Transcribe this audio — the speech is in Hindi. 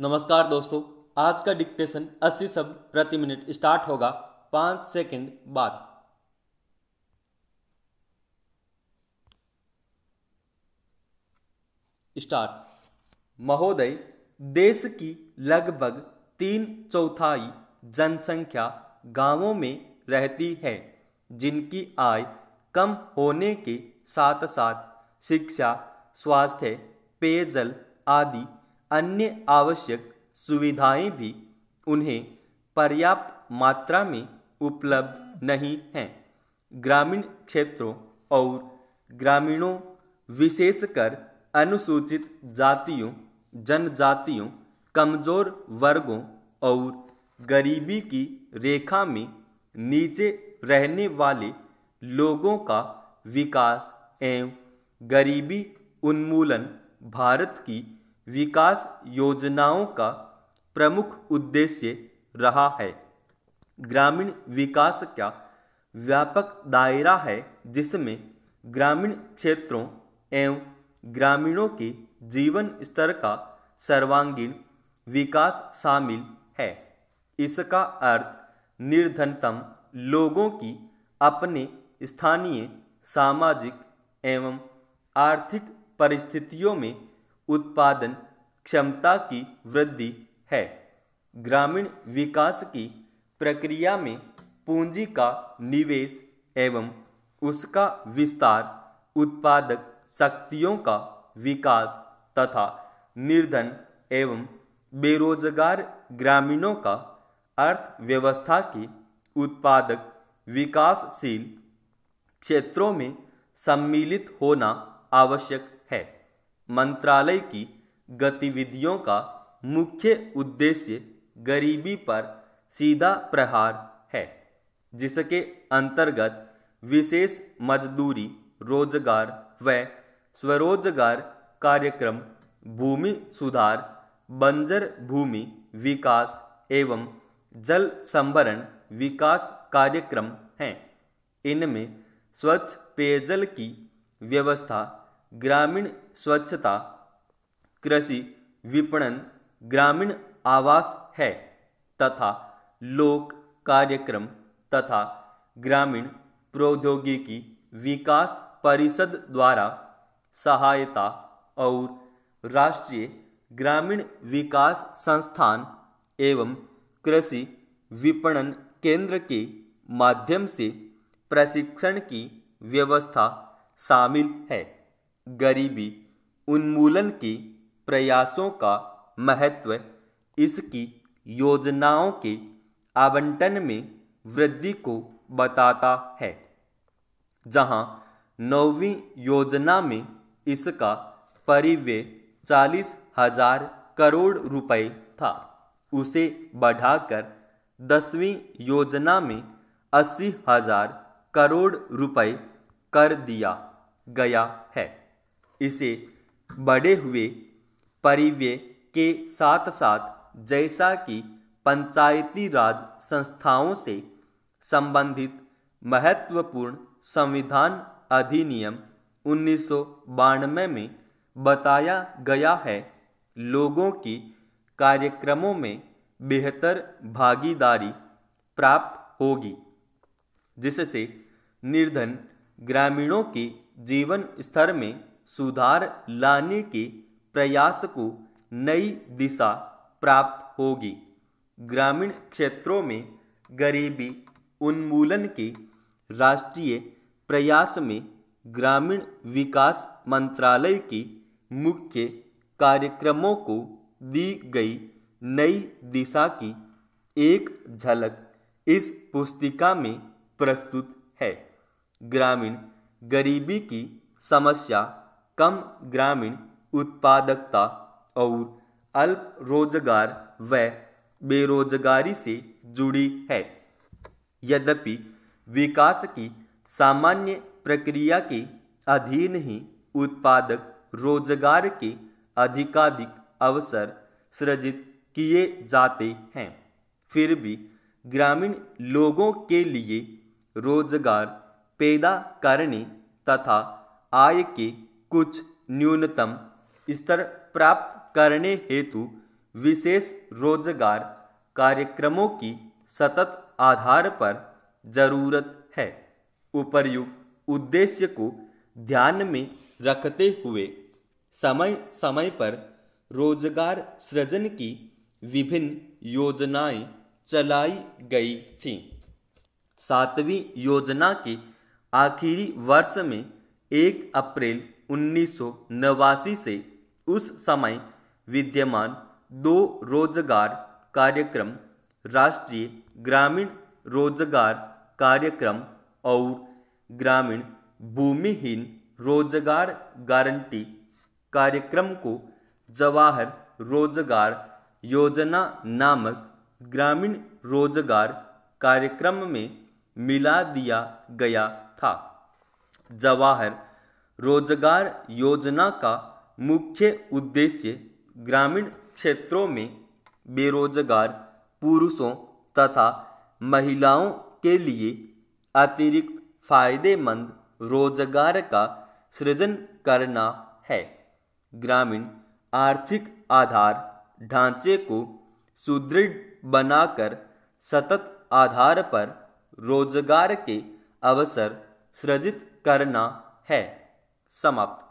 नमस्कार दोस्तों आज का डिक्टेशन 80 शब्द प्रति मिनट स्टार्ट होगा पांच सेकंड बाद स्टार्ट महोदय देश की लगभग तीन चौथाई जनसंख्या गांवों में रहती है जिनकी आय कम होने के साथ साथ शिक्षा स्वास्थ्य पेयजल आदि अन्य आवश्यक सुविधाएं भी उन्हें पर्याप्त मात्रा में उपलब्ध नहीं हैं ग्रामीण क्षेत्रों और ग्रामीणों विशेषकर अनुसूचित जातियों जनजातियों कमज़ोर वर्गों और गरीबी की रेखा में नीचे रहने वाले लोगों का विकास एवं गरीबी उन्मूलन भारत की विकास योजनाओं का प्रमुख उद्देश्य रहा है ग्रामीण विकास का व्यापक दायरा है जिसमें ग्रामीण क्षेत्रों एवं ग्रामीणों के जीवन स्तर का सर्वांगीण विकास शामिल है इसका अर्थ निर्धनतम लोगों की अपने स्थानीय सामाजिक एवं आर्थिक परिस्थितियों में उत्पादन क्षमता की वृद्धि है ग्रामीण विकास की प्रक्रिया में पूंजी का निवेश एवं उसका विस्तार उत्पादक शक्तियों का विकास तथा निर्धन एवं बेरोजगार ग्रामीणों का अर्थव्यवस्था के उत्पादक विकासशील क्षेत्रों में सम्मिलित होना आवश्यक मंत्रालय की गतिविधियों का मुख्य उद्देश्य गरीबी पर सीधा प्रहार है जिसके अंतर्गत विशेष मजदूरी रोजगार व स्वरोजगार कार्यक्रम भूमि सुधार बंजर भूमि विकास एवं जल संभरण विकास कार्यक्रम हैं इनमें स्वच्छ पेयजल की व्यवस्था ग्रामीण स्वच्छता कृषि विपणन ग्रामीण आवास है तथा लोक कार्यक्रम तथा ग्रामीण प्रौद्योगिकी विकास परिषद द्वारा सहायता और राष्ट्रीय ग्रामीण विकास संस्थान एवं कृषि विपणन केंद्र के माध्यम से प्रशिक्षण की व्यवस्था शामिल है गरीबी उन्मूलन के प्रयासों का महत्व इसकी योजनाओं के आवंटन में वृद्धि को बताता है जहां नौवीं योजना में इसका परिव्य चालीस हजार करोड़ रुपए था उसे बढ़ाकर दसवीं योजना में अस्सी हजार करोड़ रुपए कर दिया गया है इसे बढ़े हुए परिव्यय के साथ साथ जैसा कि पंचायती राज संस्थाओं से संबंधित महत्वपूर्ण संविधान अधिनियम उन्नीस में बताया गया है लोगों की कार्यक्रमों में बेहतर भागीदारी प्राप्त होगी जिससे निर्धन ग्रामीणों के जीवन स्तर में सुधार लाने के प्रयास को नई दिशा प्राप्त होगी ग्रामीण क्षेत्रों में गरीबी उन्मूलन के राष्ट्रीय प्रयास में ग्रामीण विकास मंत्रालय की मुख्य कार्यक्रमों को दी गई नई दिशा की एक झलक इस पुस्तिका में प्रस्तुत है ग्रामीण गरीबी की समस्या कम ग्रामीण उत्पादकता और अल्प रोजगार व बेरोजगारी से जुड़ी है यद्यपि विकास की सामान्य प्रक्रिया के अधीन ही उत्पादक रोजगार के अधिकाधिक अवसर सृजित किए जाते हैं फिर भी ग्रामीण लोगों के लिए रोजगार पैदा करने तथा आय के कुछ न्यूनतम स्तर प्राप्त करने हेतु विशेष रोजगार कार्यक्रमों की सतत आधार पर जरूरत है उपर्युक्त उद्देश्य को ध्यान में रखते हुए समय समय पर रोजगार सृजन की विभिन्न योजनाएं चलाई गई थीं सातवीं योजना के आखिरी वर्ष में एक अप्रैल उन्नीस से उस समय विद्यमान दो रोजगार कार्यक्रम राष्ट्रीय ग्रामीण रोजगार कार्यक्रम और ग्रामीण भूमिहीन रोजगार गारंटी कार्यक्रम को जवाहर रोजगार योजना नामक ग्रामीण रोजगार कार्यक्रम में मिला दिया गया था जवाहर रोजगार योजना का मुख्य उद्देश्य ग्रामीण क्षेत्रों में बेरोजगार पुरुषों तथा महिलाओं के लिए अतिरिक्त फायदेमंद रोजगार का सृजन करना है ग्रामीण आर्थिक आधार ढांचे को सुदृढ़ बनाकर सतत आधार पर रोजगार के अवसर सृजित करना है समाप्त